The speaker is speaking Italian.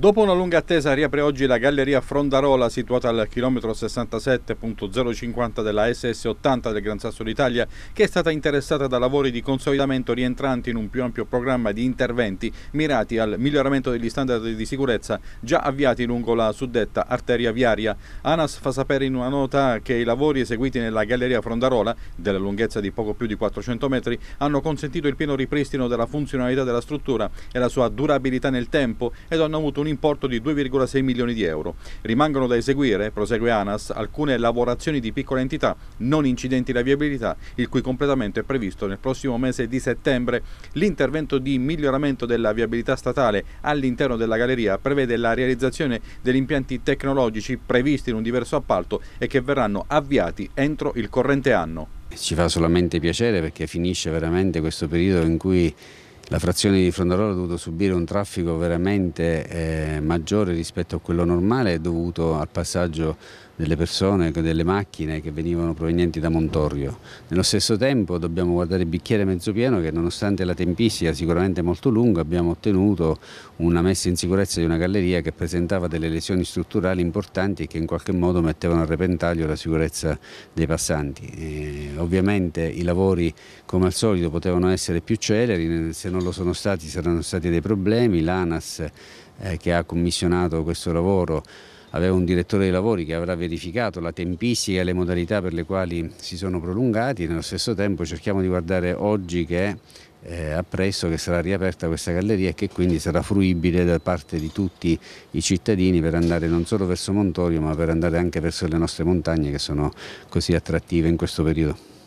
Dopo una lunga attesa riapre oggi la galleria Frondarola situata al chilometro 67.050 della SS80 del Gran Sasso d'Italia che è stata interessata da lavori di consolidamento rientranti in un più ampio programma di interventi mirati al miglioramento degli standard di sicurezza già avviati lungo la suddetta arteria viaria. ANAS fa sapere in una nota che i lavori eseguiti nella galleria Frondarola della lunghezza di poco più di 400 metri hanno consentito il pieno ripristino della funzionalità della struttura e la sua durabilità nel tempo ed hanno avuto un un importo di 2,6 milioni di euro. Rimangono da eseguire, prosegue ANAS, alcune lavorazioni di piccola entità non incidenti la viabilità, il cui completamento è previsto nel prossimo mese di settembre. L'intervento di miglioramento della viabilità statale all'interno della galleria prevede la realizzazione degli impianti tecnologici previsti in un diverso appalto e che verranno avviati entro il corrente anno. Ci fa solamente piacere perché finisce veramente questo periodo in cui la frazione di Frondarolo ha dovuto subire un traffico veramente eh, maggiore rispetto a quello normale dovuto al passaggio delle persone, delle macchine che venivano provenienti da Montorio. Nello stesso tempo dobbiamo guardare il bicchiere mezzo pieno che nonostante la tempistica sicuramente molto lunga abbiamo ottenuto una messa in sicurezza di una galleria che presentava delle lesioni strutturali importanti che in qualche modo mettevano a repentaglio la sicurezza dei passanti. E eh, ovviamente i lavori come al solito potevano essere più celeri, se non lo sono stati saranno stati dei problemi, l'ANAS eh, che ha commissionato questo lavoro aveva un direttore dei lavori che avrà verificato la tempistica e le modalità per le quali si sono prolungati, nello stesso tempo cerchiamo di guardare oggi che eh, appresso che sarà riaperta questa galleria e che quindi sarà fruibile da parte di tutti i cittadini per andare non solo verso Montorio ma per andare anche verso le nostre montagne che sono così attrattive in questo periodo.